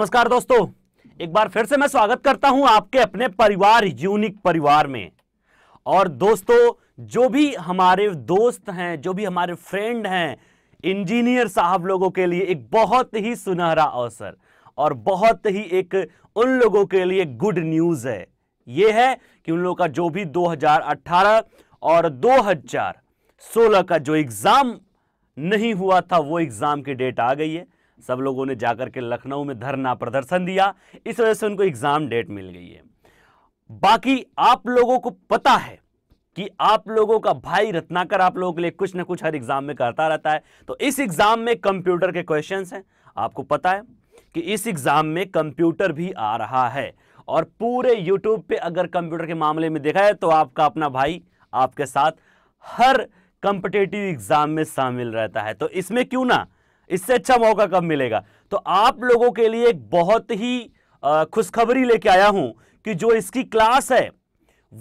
नमस्कार दोस्तों एक बार फिर से मैं स्वागत करता हूं आपके अपने परिवार यूनिक परिवार में और दोस्तों जो भी हमारे दोस्त हैं जो भी हमारे फ्रेंड हैं इंजीनियर साहब लोगों के लिए एक बहुत ही सुनहरा अवसर और बहुत ही एक उन लोगों के लिए गुड न्यूज़ है ये है कि उन लोगों का जो भी 2018 और 2016 का जो एग्ज़ाम नहीं हुआ था वो एग्ज़ाम की डेट आ गई है सब लोगों ने जाकर के लखनऊ में धरना प्रदर्शन दिया इस वजह से उनको एग्ज़ाम डेट मिल गई है बाकी आप लोगों को पता है कि आप लोगों का भाई रत्नाकर आप लोगों के लिए कुछ ना कुछ हर एग्ज़ाम में करता रहता है तो इस एग्ज़ाम में कंप्यूटर के क्वेश्चन हैं आपको पता है कि इस एग्ज़ाम में कंप्यूटर भी आ रहा है और पूरे यूट्यूब पे अगर कंप्यूटर के मामले में देखा है तो आपका अपना भाई आपके साथ हर कंपिटेटिव एग्ज़ाम में शामिल रहता है तो इसमें क्यों ना इससे अच्छा मौका कब मिलेगा तो आप लोगों के लिए एक बहुत ही खुशखबरी लेके आया हूं कि जो इसकी क्लास है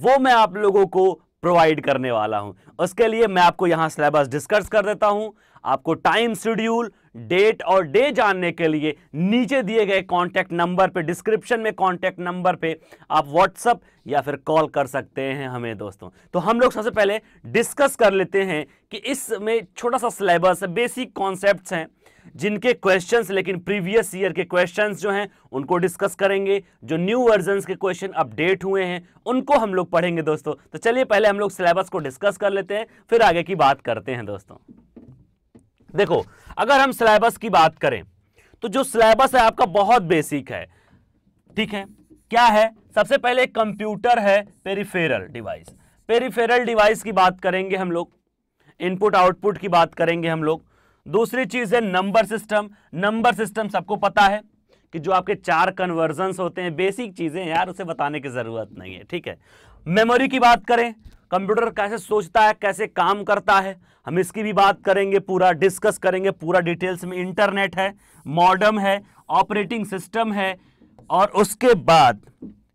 वो मैं आप लोगों को प्रोवाइड करने वाला हूं उसके लिए मैं आपको यहां सिलेबस डिस्कस कर देता हूं आपको टाइम शेड्यूल डेट और डे जानने के लिए नीचे दिए गए कॉन्टैक्ट नंबर पे डिस्क्रिप्शन में कॉन्टैक्ट नंबर पे आप व्हाट्सअप या फिर कॉल कर सकते हैं हमें दोस्तों तो हम लोग सबसे पहले डिस्कस कर लेते हैं कि इसमें छोटा सा सिलेबस बेसिक कॉन्सेप्ट हैं जिनके क्वेश्चंस लेकिन प्रीवियस ईयर के क्वेश्चंस जो हैं उनको डिस्कस करेंगे जो न्यू वर्जन के क्वेश्चन अपडेट हुए हैं उनको हम लोग पढ़ेंगे दोस्तों तो चलिए पहले हम लोग सिलेबस को डिस्कस कर लेते हैं फिर आगे की बात करते हैं दोस्तों देखो अगर हम सिलेबस की बात करें तो जो सिलेबस है आपका बहुत बेसिक है ठीक है क्या है सबसे पहले कंप्यूटर है पेरीफेरल डिवाइस पेरीफेरल डिवाइस की बात करेंगे हम लोग इनपुट आउटपुट की बात करेंगे हम लोग दूसरी चीज है नंबर सिस्टम नंबर सिस्टम सबको पता है कि जो आपके चार कन्वर्जन होते हैं बेसिक चीजें यार उसे बताने की जरूरत नहीं है ठीक है मेमोरी की बात करें कंप्यूटर कैसे सोचता है कैसे काम करता है हम इसकी भी बात करेंगे पूरा डिस्कस करेंगे पूरा डिटेल्स में इंटरनेट है मॉडर्म है ऑपरेटिंग सिस्टम है और उसके बाद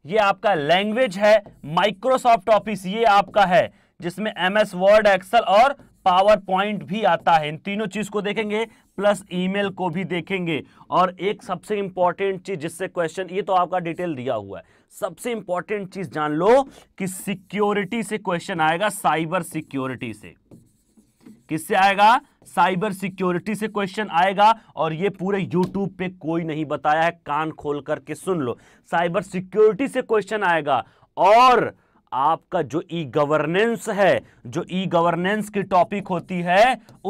ये आपका लैंग्वेज है माइक्रोसॉफ्ट ऑफिस ये आपका है जिसमें एम एस वर्ड एक्सल और पावर पॉइंट भी आता है इन तीनों चीज़ को देखेंगे प्लस ईमेल को भी देखेंगे और एक सबसे इंपॉर्टेंट चीज़ जिससे क्वेश्चन ये तो आपका डिटेल दिया हुआ है सबसे इंपॉर्टेंट चीज़ जान लो कि सिक्योरिटी से क्वेश्चन आएगा साइबर सिक्योरिटी से किससे आएगा साइबर सिक्योरिटी से क्वेश्चन आएगा और ये पूरे यूट्यूब पे कोई नहीं बताया है कान खोल करके सुन लो साइबर सिक्योरिटी से क्वेश्चन आएगा और आपका जो ई गवर्नेंस है जो ई गवर्नेंस की टॉपिक होती है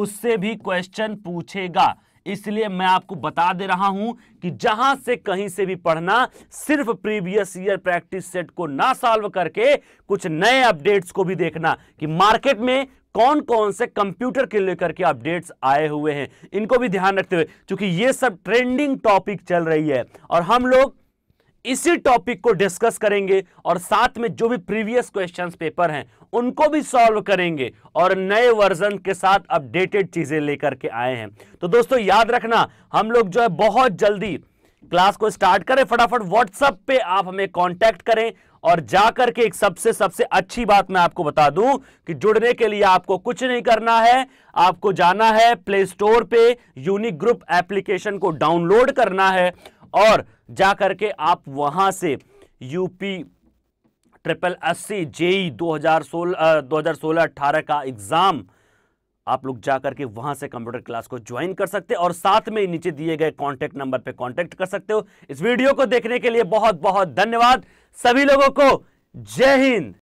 उससे भी क्वेश्चन पूछेगा इसलिए मैं आपको बता दे रहा हूं कि जहां से कहीं से भी पढ़ना सिर्फ प्रीवियस ईयर प्रैक्टिस सेट को ना सॉल्व करके कुछ नए अपडेट्स को भी देखना कि मार्केट में कौन कौन से कंप्यूटर के लेकर के अपडेट्स आए हुए हैं इनको भी ध्यान रखते हुए क्योंकि ये सब ट्रेंडिंग टॉपिक चल रही है और हम लोग इसी टॉपिक को डिस्कस करेंगे और साथ में जो भी प्रीवियस क्वेश्चन पेपर हैं उनको भी सॉल्व करेंगे और नए वर्जन के साथ अपडेटेड चीजें लेकर के आए हैं तो दोस्तों याद रखना हम लोग जो है बहुत जल्दी क्लास को स्टार्ट करें फटाफट व्हाट्सएप पे आप हमें कांटेक्ट करें और जाकर के एक सबसे सबसे अच्छी बात मैं आपको बता दूं कि जुड़ने के लिए आपको कुछ नहीं करना है आपको जाना है प्ले स्टोर पे यूनिक ग्रुप एप्लीकेशन को डाउनलोड करना है और जा करके आप वहां से यूपी ट्रिपल अस्सी जेई दो हज़ार सोलह दो हज़ार सोलह अट्ठारह का एग्ज़ाम आप लोग जा करके वहां से कंप्यूटर क्लास को ज्वाइन कर सकते हैं और साथ में नीचे दिए गए कांटेक्ट नंबर पर कांटेक्ट कर सकते हो इस वीडियो को देखने के लिए बहुत बहुत धन्यवाद सभी लोगों को जय हिंद